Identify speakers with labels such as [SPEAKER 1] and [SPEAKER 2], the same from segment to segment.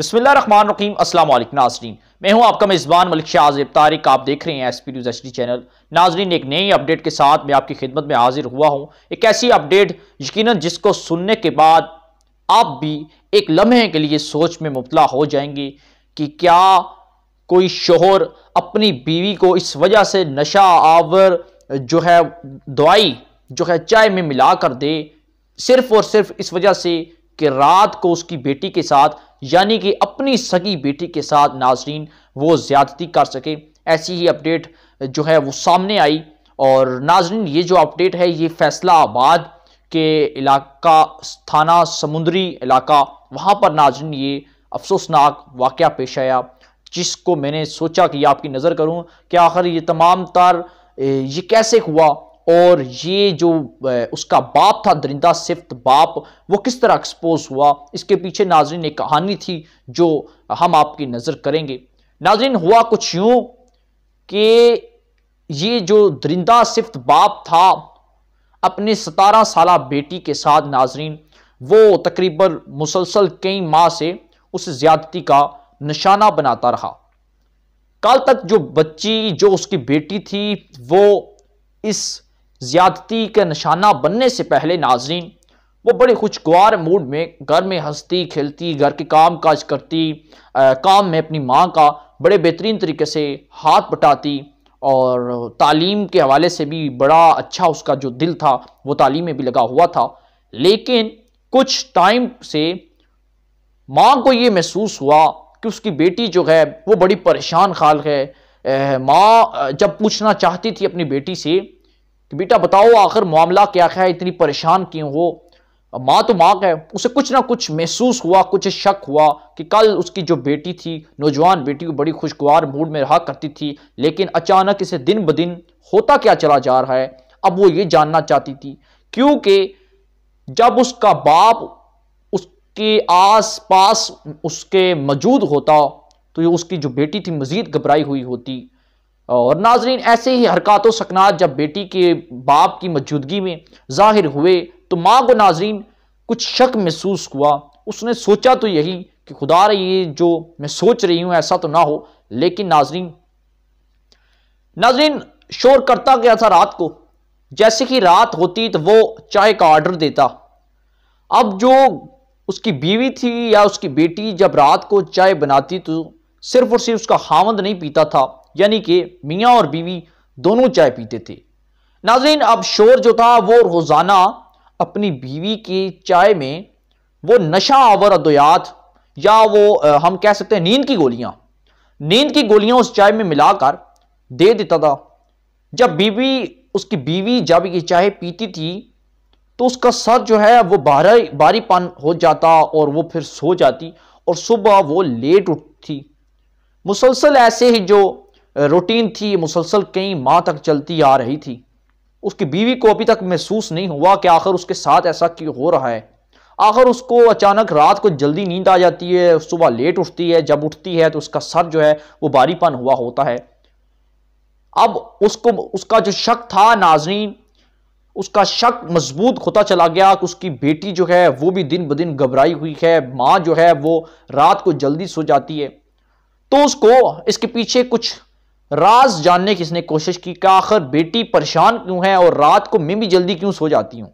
[SPEAKER 1] बसमीम असल नाजरीन मैं हूं आपका मेज़बान मलिक शाह तारिक आप देख रहे हैं S P News H D channel नाजरीन एक नई अपडेट के साथ मैं आपकी खिदमत में हाजिर हुआ हूं एक ऐसी अपडेट यकीन जिसको सुनने के बाद आप भी एक लम्हे के लिए सोच में मुबला हो जाएंगे कि क्या कोई शोहर अपनी बीवी को इस वजह से नशा आवर जो है दवाई जो है चाय में मिला कर दे सिर्फ और सिर्फ इस वजह से कि रात को उसकी बेटी के साथ यानी कि अपनी सगी बेटी के साथ नाजरीन वो ज़्यादती कर सके ऐसी ही अपडेट जो है वो सामने आई और नाजरीन ये जो अपडेट है ये फैसला आबाद के इलाका थाना समुद्री इलाका वहाँ पर नाजरीन ये अफसोसनाक वाक़ पेश आया जिसको मैंने सोचा कि आपकी नज़र करूँ कि आखिर ये तमाम तार ये कैसे हुआ और ये जो उसका बाप था दरिंदा सिफ्त बाप वो किस तरह एक्सपोज हुआ इसके पीछे नाजरीन एक कहानी थी जो हम आपकी नज़र करेंगे नाजरीन हुआ कुछ यूं कि ये जो दरिंदा सिफ्त बाप था अपने सतारह साल बेटी के साथ नाजरीन वो तकरीबन मुसलसल कई माह से उस ज्यादती का निशाना बनाता रहा कल तक जो बच्ची जो उसकी बेटी थी वो इस ज़्यादती का निशाना बनने से पहले नाजरीन वो बड़े खुशगवार मूड में घर में हंसती खेलती घर के काम काज करती आ, काम में अपनी माँ का बड़े बेहतरीन तरीके से हाथ बटाती और तालीम के हवाले से भी बड़ा अच्छा उसका जो दिल था वो तालीम में भी लगा हुआ था लेकिन कुछ टाइम से माँ को ये महसूस हुआ कि उसकी बेटी जो है वो बड़ी परेशान खाल है माँ जब पूछना चाहती थी अपनी बेटी से कि बेटा बताओ आखिर मामला क्या है इतनी परेशान क्यों हो माँ तो माँ है उसे कुछ ना कुछ महसूस हुआ कुछ शक हुआ कि कल उसकी जो बेटी थी नौजवान बेटी को बड़ी खुशगवार मूड में रहा करती थी लेकिन अचानक इसे दिन ब दिन होता क्या चला जा रहा है अब वो ये जानना चाहती थी क्योंकि जब उसका बाप उसके आस पास उसके मौजूद होता तो ये उसकी जो बेटी थी मज़ीद घबराई हुई होती और नाजरीन ऐसे ही हरकत सकनात जब बेटी के बाप की मौजूदगी में ज़ाहिर हुए तो माँ को नाजरीन कुछ शक महसूस हुआ उसने सोचा तो यही कि खुदा रही है जो मैं सोच रही हूँ ऐसा तो ना हो लेकिन नाजरीन नाजरीन शोर करता गया था रात को जैसे कि रात होती तो वो चाय का ऑर्डर देता अब जो उसकी बीवी थी या उसकी बेटी जब रात को चाय बनाती तो सिर्फ और सिर्फ उसका हामद नहीं पीता था यानी कि मियाँ और बीवी दोनों चाय पीते थे नाजरीन अब शोर जो था वो रोज़ाना अपनी बीवी की चाय में वो नशा आवर अद्वयात या वो हम कह सकते हैं नींद की गोलियां नींद की गोलियां उस चाय में मिलाकर दे देता था जब बीवी उसकी बीवी जब ये चाय पीती थी तो उसका सर जो है वो बारी पान हो जाता और वो फिर सो जाती और सुबह वो लेट उठती मुसलसल ऐसे ही जो रूटीन थी मुसलसल कई माह तक चलती आ रही थी उसकी बीवी को अभी तक महसूस नहीं हुआ कि आखिर उसके साथ ऐसा क्यों हो रहा है आखिर उसको अचानक रात को जल्दी नींद आ जाती है सुबह लेट उठती है जब उठती है तो उसका सर जो है वो बारीपन हुआ होता है अब उसको उसका जो शक था नाजरीन उसका शक मजबूत होता चला गया कि उसकी बेटी जो है वो भी दिन ब दिन घबराई हुई है माँ जो है वो रात को जल्दी सो जाती है तो उसको इसके पीछे कुछ राज जानने की इसने कोशिश की कि आखिर बेटी परेशान क्यों है और रात को मैं भी जल्दी क्यों सो जाती हूँ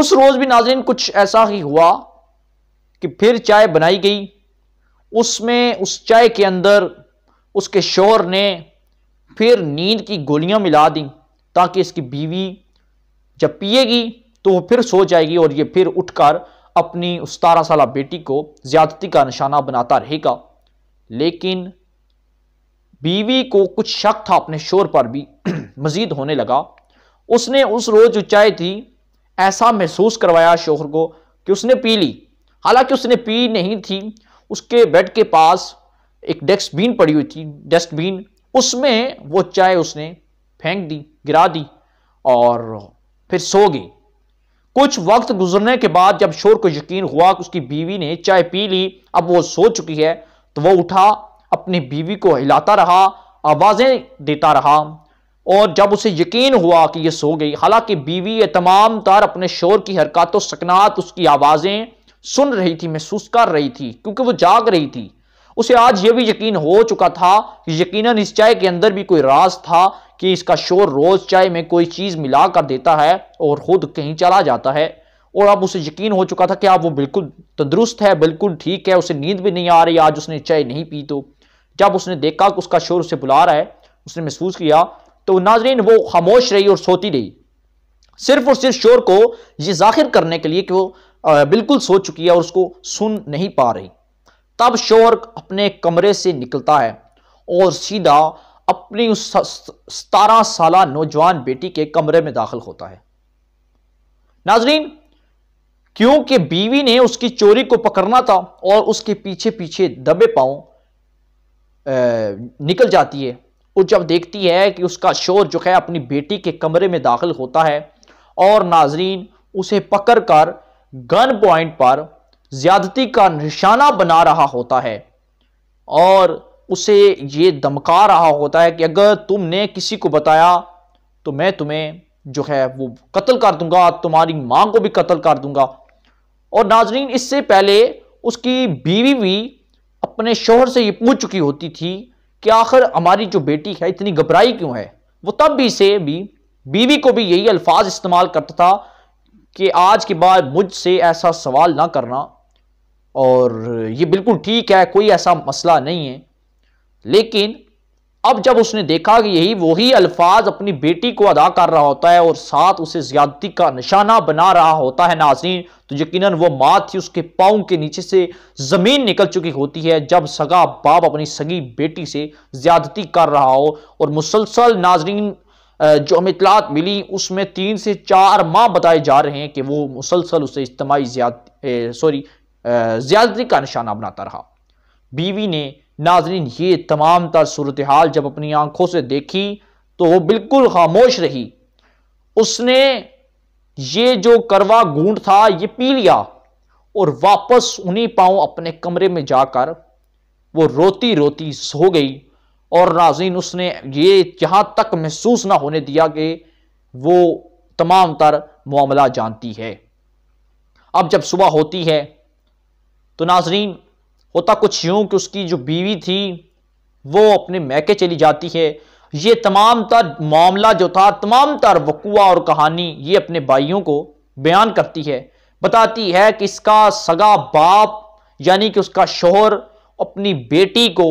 [SPEAKER 1] उस रोज़ भी नाजरीन कुछ ऐसा ही हुआ कि फिर चाय बनाई गई उसमें उस चाय के अंदर उसके शोर ने फिर नींद की गोलियां मिला दी ताकि इसकी बीवी जब पिएगी तो वो फिर सो जाएगी और ये फिर उठकर अपनी उस तारा साल बेटी को ज़्यादती का निशाना बनाता रहेगा लेकिन बीवी को कुछ शक था अपने शोर पर भी मजीद होने लगा उसने उस रोज उचाई थी ऐसा महसूस करवाया शोहर को कि उसने पी ली हालांकि उसने पी नहीं थी उसके बेड के पास एक डस्टबिन पड़ी हुई थी डस्टबिन उसमें वो चाय उसने फेंक दी गिरा दी और फिर सो गई कुछ वक्त गुजरने के बाद जब शोर को यकीन हुआ कि उसकी बीवी ने चाय पी ली अब वो सो चुकी है तो वो उठा अपनी बीवी को हिलाता रहा आवाज़ें देता रहा और जब उसे यकीन हुआ कि यह सो गई हालांकि बीवी ये तमाम तार अपने शोर की हरकत सकनात उसकी आवाज़ें सुन रही थी महसूस कर रही थी क्योंकि वो जाग रही थी उसे आज यह भी यकीन हो चुका था कि यकीनन इस चाय के अंदर भी कोई राज था कि इसका शोर रोज़ चाय में कोई चीज़ मिला कर देता है और ख़ुद कहीं चला जाता है और अब उसे यकीन हो चुका था कि अब वो बिल्कुल तंदुरुस्त है बिल्कुल ठीक है उसे नींद भी नहीं आ रही आज उसने चाय नहीं पी तो जब उसने देखा कि उसका शोर उसे बुला रहा है उसने महसूस किया तो नाजरीन वो खामोश रही और सोती रही सिर्फ और सिर्फ शोर को ये जाहिर करने के लिए कि वो बिल्कुल सो चुकी है और उसको सुन नहीं पा रही तब शोर अपने कमरे से निकलता है और सीधा अपनी उस सतारह साल नौजवान बेटी के कमरे में दाखिल होता है नाजरीन क्योंकि बीवी ने उसकी चोरी को पकड़ना था और उसके पीछे पीछे दबे पाऊं निकल जाती है और जब देखती है कि उसका शोर जो है अपनी बेटी के कमरे में दाखिल होता है और नाजरीन उसे पकड़ कर गन पॉइंट पर ज़्यादती का निशाना बना रहा होता है और उसे ये धमका रहा होता है कि अगर तुमने किसी को बताया तो मैं तुम्हें जो है वो कत्ल कर दूंगा तुम्हारी माँ को भी कत्ल कर दूंगा और नाजरीन इससे पहले उसकी बीवी भी अपने शोहर से ये पूछ चुकी होती थी कि आखिर हमारी जो बेटी है इतनी घबराई क्यों है वो तब भी से भी बीवी को भी यही अल्फाज इस्तेमाल करता था कि आज के बाद मुझसे ऐसा सवाल ना करना और ये बिल्कुल ठीक है कोई ऐसा मसला नहीं है लेकिन अब जब उसने देखा कि यही वही अल्फाज अपनी बेटी को अदा कर रहा होता है और साथ उसे ज्यादती का निशाना बना रहा होता है नाजरीन तो यकीनन वो माँ थी उसके पाँव के नीचे से ज़मीन निकल चुकी होती है जब सगा बाप अपनी सगी बेटी से ज्यादती कर रहा हो और मुसलसल नाजरीन जो हमें इतलात मिली उसमें तीन से चार माह बताए जा रहे हैं कि वो मुसलसल उसे इज्तमाही सॉरी ज्यादती का निशाना बनाता रहा बीवी ने नाजरीन ये तमाम तर सूरत हाल जब अपनी आंखों से देखी तो वो बिल्कुल खामोश रही उसने ये जो करवा गूंट था ये पी लिया और वापस उन्हीं पाँव अपने कमरे में जाकर वो रोती रोती सो गई और नाजीन उसने ये जहाँ तक महसूस ना होने दिया कि वो तमाम तर मामला जानती है अब जब सुबह होती है तो नाजरीन होता कुछ यूं कि उसकी जो बीवी थी वो अपने मैके चली जाती है ये तमाम तर मामला जो था तमाम तर वकुआ और कहानी ये अपने भाइयों को बयान करती है बताती है कि इसका सगा बाप यानी कि उसका शोहर अपनी बेटी को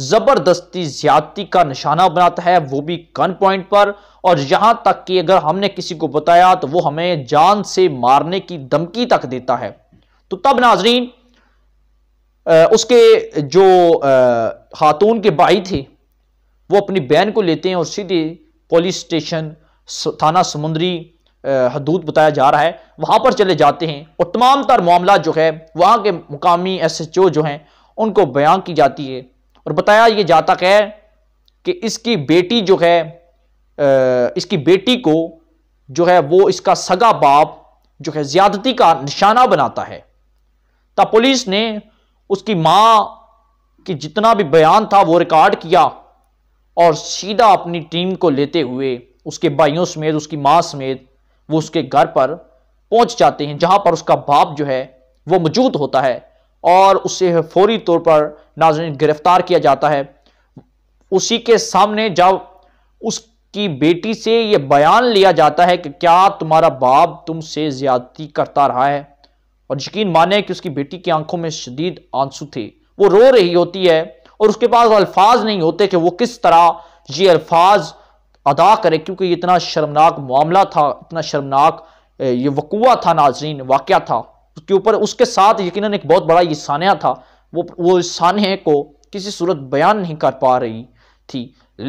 [SPEAKER 1] ज़बरदस्ती ज्यादती का निशाना बनाता है वो भी कन पॉइंट पर और यहाँ तक कि अगर हमने किसी को बताया तो वो हमें जान से मारने की धमकी तक देता है तो तब नाजरीन उसके जो खातून के भाई थे वो अपनी बहन को लेते हैं और सीधे पुलिस स्टेशन थाना समुद्री हदूद बताया जा रहा है वहाँ पर चले जाते हैं और तमाम तर मामला जो है वहाँ के मुकामी एस एच ओ जो हैं उनको बयान की जाती है और बताया ये जाता है कि इसकी बेटी जो है इसकी बेटी को जो है वो इसका सगा बाप जो है ज़्यादती का निशाना बनाता है तब पुलिस ने उसकी माँ की जितना भी बयान था वो रिकॉर्ड किया और सीधा अपनी टीम को लेते हुए उसके भाइयों समेत उसकी माँ समेत वो उसके घर पर पहुंच जाते हैं जहां पर उसका बाप जो है वो मौजूद होता है और उसे फौरी तौर पर नाजन गिरफ्तार किया जाता है उसी के सामने जब उसकी बेटी से ये बयान लिया जाता है कि क्या तुम्हारा बाप तुमसे ज्यादती करता रहा है और यकीन माने कि उसकी बेटी की आंखों में शदीद आंसू थे वो रो रही होती है और उसके पास अल्फाज नहीं होते कि वो किस तरह ये अल्फाज अदा करे क्योंकि ये इतना शर्मनाक मामला था इतना शर्मनाक ये वकूआ था नाजरीन वाक़ था उसके ऊपर उसके साथ यकीन एक बहुत बड़ा ये सानिया था वो वो सानहे को किसी सूरत बयान नहीं कर पा रही थी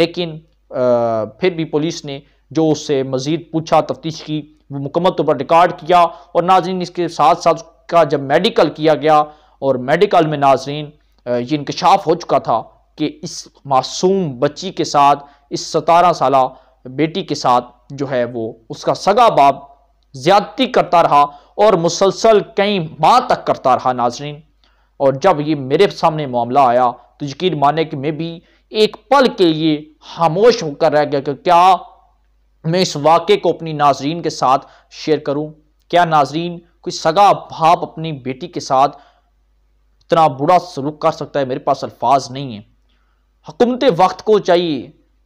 [SPEAKER 1] लेकिन आ, फिर भी पुलिस ने जो उससे मज़ीद पूछा तफ्तीश की वो मुकम्मल तौर पर रिकॉर्ड किया और नाजरीन इसके साथ साथ का जब मेडिकल किया गया और मेडिकल में नाजरीन ये इंकशाफ हो चुका था कि इस मासूम बच्ची के साथ इस सतारह साल बेटी के साथ जो है वो उसका सगा बाप ज़्यादती करता रहा और मुसलसल कई माह तक करता रहा नाजरीन और जब ये मेरे सामने मामला आया तो यकीन माने कि मैं भी एक पल के लिए खामोश होकर रह गया कि क्या मैं इस वाक़े को अपनी नाजरीन के साथ शेयर करूं क्या नाजरीन कोई सगा भाप अपनी बेटी के साथ इतना बुरा सलूक कर सकता है मेरे पास अल्फाज नहीं है हुकूमत वक्त को चाहिए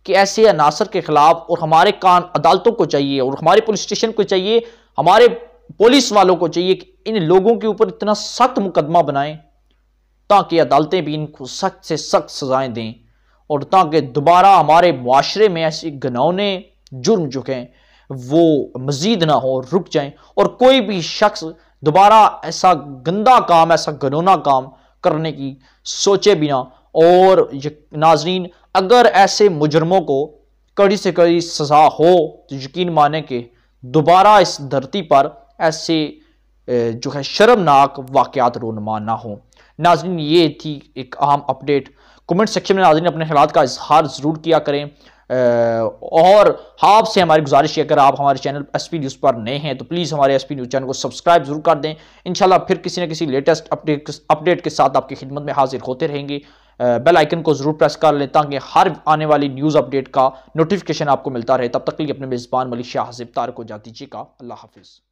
[SPEAKER 1] कि ऐसे अनासर के ख़िलाफ़ और हमारे कान अदालतों को चाहिए और हमारे पुलिस स्टेशन को चाहिए हमारे पुलिस वालों को चाहिए कि इन लोगों के ऊपर इतना सख्त मुकदमा बनाएं ताकि अदालतें भी इनको सख्त से सख्त सजाएं दें और ताकि दोबारा हमारे माशरे में ऐसे घनौने जुर्म झुकें वो मज़ीद ना हो रुक जाए और कोई भी शख्स दोबारा ऐसा गंदा काम ऐसा गनोना काम करने की सोचे भी ना और नाजरीन अगर ऐसे मुजरमों को कड़ी से कड़ी सज़ा हो तो यकीन माने कि दोबारा इस धरती पर ऐसे जो है शर्मनाक वाक़ात रोनमा ना हो नाजरीन ये थी एक अहम अपडेट कमेंट सेक्शन में नाजरीन अपने ख्याल का इजहार ज़रूर किया करें और आपसे हमारी गुजारिश है अगर आप हमारे चैनल एस पी न्यूज़ पर नए हैं तो प्लीज़ हमारे एस पी न्यूज़ चैनल को सब्सक्राइब जरूर कर दें इनशाला फिर किसी न किसी लेटेस्ट अपडेट अपडेट के साथ आपकी खिदमत में हाजिर होते रहेंगे बेल आइकन को ज़रूर प्रेस कर लें ताकि हर आने वाली न्यूज़ अपडेट का नोटिफिकेशन आपको मिलता रहे तब तक के लिए अपने मेज़बान मलिक शाह हाजिब तार को जा दीजिएगा अल्लाह हाफिज़